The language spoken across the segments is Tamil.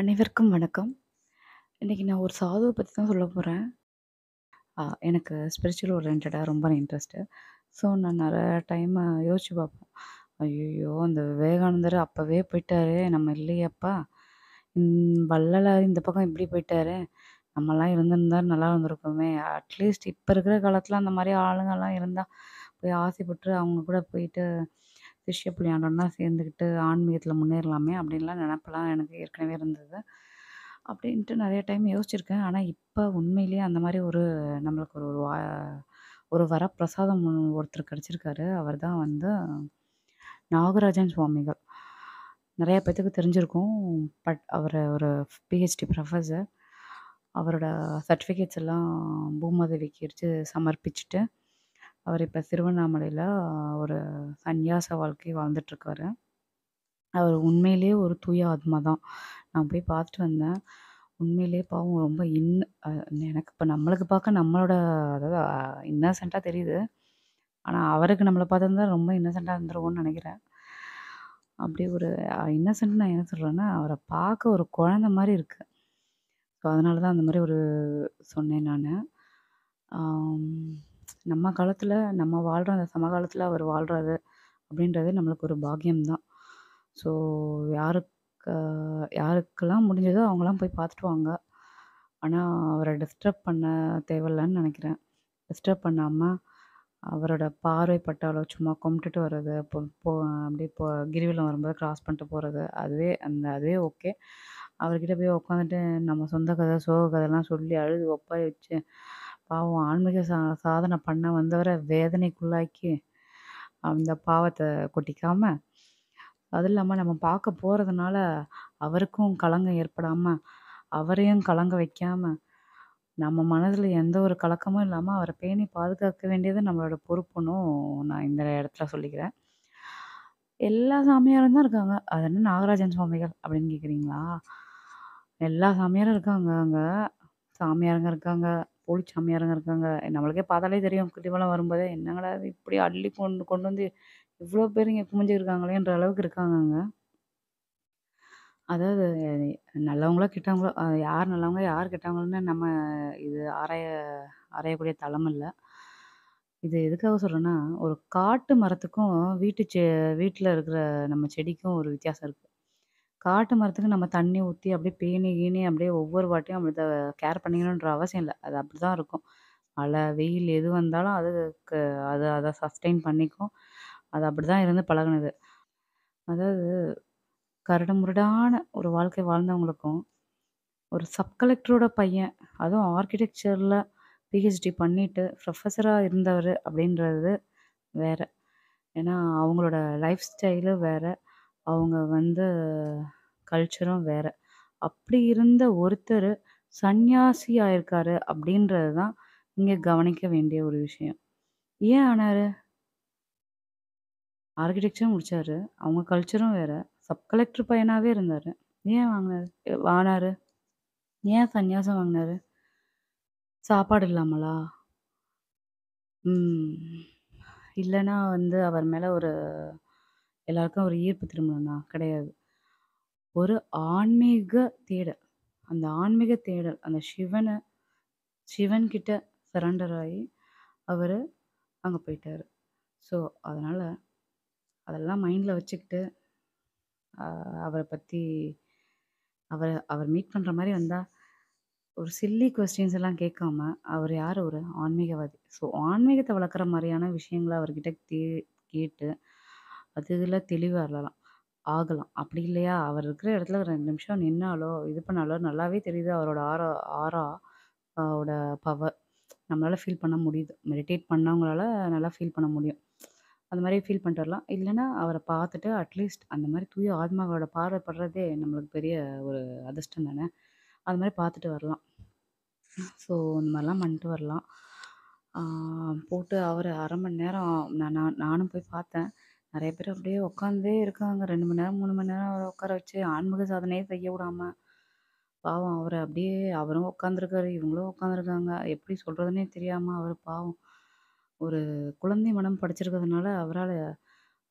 அனைவருக்கும் வணக்கம் இன்றைக்கி நான் ஒரு சாதுவை பற்றி தான் சொல்ல போகிறேன் எனக்கு ஸ்பிரிச்சுவல் ஓரியன்டாக ரொம்ப இன்ட்ரெஸ்ட்டு ஸோ நான் நிறைய டைமை யோசிச்சு பார்ப்பேன் ஐயோ அந்த விவேகானந்தர் அப்போவே போயிட்டாரு நம்ம இல்லையப்பா வள்ளலார் இந்த பக்கம் இப்படி போயிட்டாரு நம்மலாம் இருந்திருந்தால் நல்லா இருந்திருக்குமே அட்லீஸ்ட் இப்போ இருக்கிற காலத்தில் அந்த மாதிரி ஆளுங்கள்லாம் இருந்தால் போய் ஆசைப்பட்டு அவங்க கூட போயிட்டு சிஷ்ய புள்ளியாண்டோன்னா சேர்ந்துக்கிட்டு ஆன்மீகத்தில் முன்னேறலாமே அப்படின்லாம் நினப்பெல்லாம் எனக்கு ஏற்கனவே இருந்தது அப்படின்ட்டு நிறைய டைம் யோசிச்சிருக்கேன் ஆனால் இப்போ உண்மையிலேயே அந்த மாதிரி ஒரு நம்மளுக்கு ஒரு ஒரு வா ஒரு வரப்பிரசாதம் ஒருத்தர் கிடச்சிருக்காரு அவர் தான் வந்து நாகராஜன் சுவாமிகள் நிறையா பேத்துக்கு தெரிஞ்சிருக்கும் பட் அவர் ஒரு பிஹெச்டி ப்ரொஃபஸர் அவரோட சர்டிஃபிகேட்ஸ் எல்லாம் பூமாதேவிக்கு எரிச்சு சமர்ப்பிச்சுட்டு அவர் இப்போ திருவண்ணாமலையில் ஒரு சன்னியாச வாழ்க்கை வாழ்ந்துட்டுருக்காரு அவர் உண்மையிலே ஒரு தூய ஆத்மா தான் நான் போய் பார்த்துட்டு வந்தேன் உண்மையிலே பாவம் ரொம்ப இன் எனக்கு இப்போ நம்மளுக்கு பார்க்க நம்மளோட அதாவது இன்னசெண்டாக தெரியுது ஆனால் அவருக்கு நம்மளை பார்த்துருந்தா ரொம்ப இன்னசெண்டாக இருந்துருவோம்னு நினைக்கிறேன் அப்படி ஒரு இன்னசென்ட் நான் என்ன சொல்கிறேன்னா அவரை பார்க்க ஒரு குழந்த மாதிரி இருக்குது ஸோ அதனால தான் அந்த மாதிரி ஒரு சொன்னேன் நான் நம்ம காலத்தில் நம்ம வாழ்கிற அந்த சமகாலத்தில் அவர் வாழ்கிறாரு அப்படின்றது நம்மளுக்கு ஒரு பாக்கியம்தான் ஸோ யாருக்கு யாருக்கெல்லாம் முடிஞ்சதோ அவங்களாம் போய் பார்த்துட்டு வாங்க ஆனால் அவரை டிஸ்டர்ப் பண்ண தேவையில்லன்னு நினைக்கிறேன் டிஸ்டர்ப் பண்ணாமல் அவரோட பார்வை பட்டாலோ சும்மா கும்பிட்டுட்டு வர்றது இப்போ போ அப்படியே இப்போ கிரிவலம் வரும்போது க்ராஸ் பண்ணிட்டு போகிறது அதுவே அந்த அதுவே ஓகே அவர்கிட்ட போய் உட்காந்துட்டு நம்ம சொந்த கதை சோக கதைலாம் சொல்லி அழுது ஒப்பாய் வச்சு பாவம் ஆன்மீக சா சாதனை பண்ண வந்தவரை வேதனைக்குள்ளாக்கி அந்த பாவத்தை கொட்டிக்காமல் அதுவும் இல்லாமல் நம்ம பார்க்க போகிறதுனால அவருக்கும் கலங்கம் ஏற்படாமல் அவரையும் கலங்க வைக்காமல் நம்ம மனதில் எந்த ஒரு கலக்கமும் இல்லாமல் அவரை பேணி பாதுகாக்க வேண்டியது நம்மளோட பொறுப்புன்னு நான் இந்த இடத்துல சொல்லிக்கிறேன் எல்லா சாமியாரும் தான் இருக்காங்க அது என்ன நாகராஜன் சுவாமிகள் அப்படின்னு கேட்குறீங்களா எல்லா சாமியாரும் இருக்காங்க அங்கே சாமியாருங்க இருக்காங்க போலி சாமியாருங்க இருக்காங்க நம்மளுக்கே பார்த்தாலே தெரியும் குட்டிமலம் வரும்போதே என்னங்கடா இப்படி அள்ளி கொண்டு கொண்டு வந்து இவ்வளோ பேர் இங்கே குமிஞ்சிருக்காங்களேன்ற அளவுக்கு இருக்காங்கங்க அதாவது நல்லவங்களோ கிட்டவங்களோ யார் நல்லவங்க யார் கிட்டவங்களோன்னு நம்ம இது ஆராய ஆராயக்கூடிய தளம் இல்லை இது எதுக்காக சொல்கிறேன்னா ஒரு காட்டு மரத்துக்கும் வீட்டு செ வீட்டில் இருக்கிற நம்ம செடிக்கும் ஒரு வித்தியாசம் இருக்குது காட்டு மரத்துக்கு நம்ம தண்ணி ஊற்றி அப்படியே பேணி கீனி அப்படியே ஒவ்வொரு வாட்டியும் அப்படி கேர் பண்ணிக்கணுன்ற அவசியம் இல்லை அது அப்படி தான் இருக்கும் மழை வெயில் எது வந்தாலும் அதுக்கு அது அதை சஸ்டெயின் பண்ணிக்கும் அது அப்படி தான் இருந்து பழகினது அதாவது கரடு முரடான ஒரு வாழ்க்கை வாழ்ந்தவங்களுக்கும் ஒரு சப் கலெக்டரோட பையன் அதுவும் ஆர்கிடெக்சரில் பிஹெச்டி பண்ணிவிட்டு ப்ரொஃபஸராக இருந்தவர் அப்படின்றது வேறு ஏன்னா அவங்களோட லைஃப் ஸ்டைலும் வேறு அவங்க வந்து கல்ச்சரும் வேறு அப்படி இருந்த ஒருத்தர் சந்நியாசி ஆயிருக்காரு அப்படின்றது தான் இங்கே கவனிக்க வேண்டிய ஒரு விஷயம் ஏன் ஆனார் ஆர்கிடெக்சர் முடித்தார் அவங்க கல்ச்சரும் வேறு சப் கலெக்டர் பையனாகவே இருந்தார் ஏன் வாங்கினார் வானார் ஏன் சன்னியாசம் வாங்கினார் சாப்பாடு இல்லாமலா இல்லைன்னா வந்து அவர் மேலே ஒரு எல்லாருக்கும் ஒரு ஈர்ப்பு திரும்பணும்னா கிடையாது ஒரு ஆன்மீக தேடல். அந்த ஆன்மீக தேடல். அந்த சிவனை சிவன்கிட்ட சரண்டர் ஆகி அவர் அங்கே போயிட்டார் ஸோ, அதனால் அதெல்லாம் மைண்டில் வச்சுக்கிட்டு, அவரை பற்றி அவர் அவர் மீட் பண்ணுற மாதிரி வந்தால் ஒரு சில்லி கொஸ்டின்ஸ் எல்லாம் கேட்காம, அவர் யார் ஒரு ஆன்மீகவாதி. ஸோ, ஆன்மீகத்தை வளர்க்குற மாதிரியான விஷயங்களை அவர்கிட்ட தே கேட்டு, இதில் தெளிவாக வரலாம். ஆகலாம் அப்படி இல்லையா அவர் இருக்கிற இடத்துல ஒரு ரெண்டு நிமிஷம் நின்னாலோ இது பண்ணாலோ நல்லாவே தெரியுது அவரோட ஆரா ஆரா ஓட பவர் நம்மளால் ஃபீல் பண்ண முடியுது மெடிடேட் பண்ணவங்களால நல்லா ஃபீல் பண்ண முடியும் அந்த மாதிரி ஃபீல் பண்ணிட்டு வரலாம் இல்லைன்னா அவரை பார்த்துட்டு அட்லீஸ்ட் அந்த மாதிரி தூய ஆத்மாவோட பார்வை படுறதே நம்மளுக்கு பெரிய ஒரு அதிர்ஷ்டம் தானே அது மாதிரி பார்த்துட்டு வரலாம் ஸோ இந்த மாதிரிலாம் பண்ணிட்டு வரலாம் போட்டு அவர் அரை மணி நேரம் நான் நானும் போய் பார்த்தேன் நிறைய பேர் அப்படியே உட்காந்தே இருக்காங்க ரெண்டு மணி நேரம் மூணு மணி நேரம் அவரை உட்கார வச்சு ஆன்மீக சாதனையே செய்ய விடாம பாவம் அவரை அப்படியே அவரும் உட்காந்துருக்காரு இவங்களும் உட்காந்துருக்காங்க எப்படி சொல்கிறதுனே தெரியாமல் அவர் பாவம் ஒரு குழந்தை மனம் படிச்சிருக்கிறதுனால அவரால்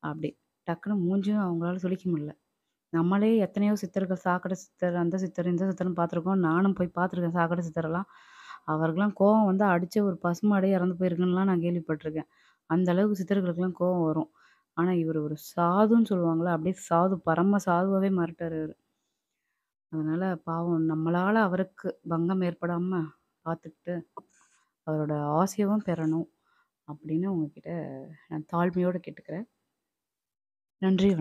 அப்படி டக்குன்னு மூஞ்சும் அவங்களால சொல்லிக்க முடியல நம்மளே எத்தனையோ சித்தர்கள் சாக்கடை சித்தர் அந்த சித்தர் இந்த சித்தர்னு பார்த்துருக்கோம் நானும் போய் பார்த்துருக்கேன் சாக்கடை சித்தரெல்லாம் அவருக்கெல்லாம் கோவம் வந்து அடித்த ஒரு பசுமாடே இறந்து போயிருக்குன்னுலாம் நான் கேள்விப்பட்டிருக்கேன் அந்த அளவுக்கு சித்தர்களுக்கெல்லாம் கோவம் வரும் ஆனால் இவர் ஒரு சாதுன்னு சொல்லுவாங்களா அப்படியே சாது பரம சாதுவாகவே மாறிட்டார் இவர் அதனால் பாவம் நம்மளால் அவருக்கு பங்கம் ஏற்படாமல் பார்த்துக்கிட்டு அவரோட ஆசையவும் பெறணும் அப்படின்னு உங்ககிட்ட நான் தாழ்மையோடு கேட்டுக்கிறேன் நன்றி வணக்கம்